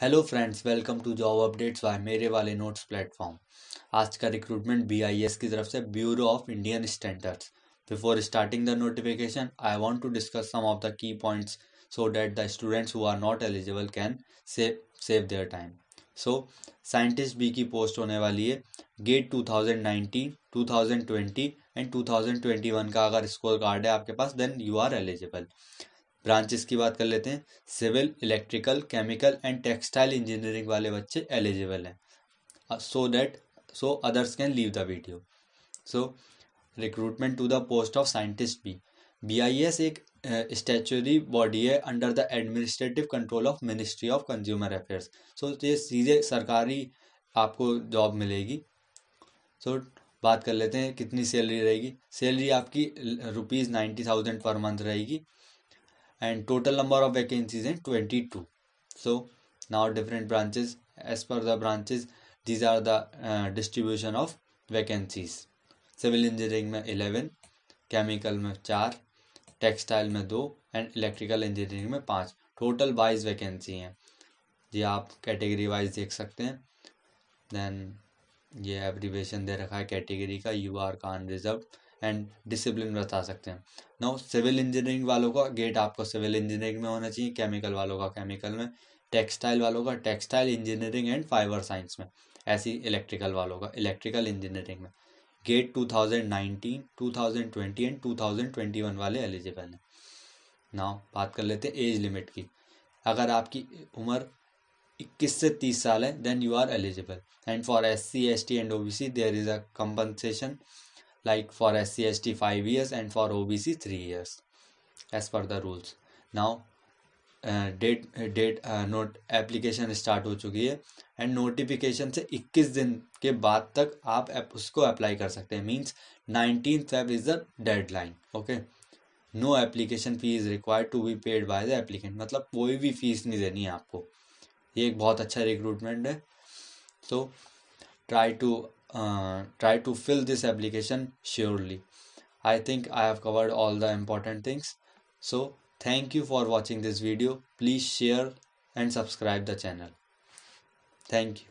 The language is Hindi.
hello friends welcome to job updates by मेरे वाले नोट्स प्लेटफॉर्म आज का रिक्रूटमेंट बीआईएस की तरफ से Bureau of Indian Standards before starting the notification I want to discuss some of the key points so that the students who are not eligible can save save their time so scientist B की पोस्ट होने वाली है GATE thousand twenty and one का अगर स्कोर कार्ड है आपके पास then you are eligible branches की बात कर लेते हैं civil electrical chemical and textile engineering वाले बच्चे एलिजिबल हैं so that so others can leave the video so recruitment to the post of scientist भी बी आई एस एक स्टेचुरी uh, बॉडी है under the administrative control of Ministry of Consumer Affairs so ये सीधे सरकारी आपको जॉब मिलेगी सो so, बात कर लेते हैं कितनी सैलरी रहेगी सैलरी आपकी rupees ninety thousand per month रहेगी and total number of vacancies हैं twenty two so now different as as per the these these are the distribution of vacancies civil engineering में इलेवन केमिकल में चार टेक्सटाइल में दो एंड इलेक्ट्रिकल इंजीनियरिंग में पाँच टोटल वाइज वैकेंसी हैं जी आप कैटेगरी वाइज देख सकते हैं देन ये एब्रीवेशन दे रखा है कैटेगरी का यू आर का अनरिजर्व एंड डिसिप्लिन बता सकते हैं ना सिविल इंजीनियरिंग वालों का गेट आपको सिविल इंजीनियरिंग में होना चाहिए केमिकल वालों का केमिकल में टेक्सटाइल वालों का textile engineering and fibre science में ऐसी इलेक्ट्रिकल वालों का इलेक्ट्रिकल इंजीनियरिंग में गेट 2019, 2020 एंड 2021 वाले एलिजिबल हैं नाउ बात कर लेते हैं एज लिमिट की अगर आपकी उम्र 21 से 30 साल है then you are eligible and for S C S T and O B C there is a compensation like for SCST 5 years and for OBC 3 years as per the rules now date date note application start हो चुकी है एंड नोटिफिकेशन से 21 दिन के बाद तक आप उसको अप्लाई कर सकते हैं means nineteen Feb is the deadline okay no application fee is required to be paid by the applicant मतलब कोई भी फीस नहीं देनी है आपको ये एक बहुत अच्छा रिक्रूटमेंट है so try to Uh, try to fill this application surely i think i have covered all the important things so thank you for watching this video please share and subscribe the channel thank you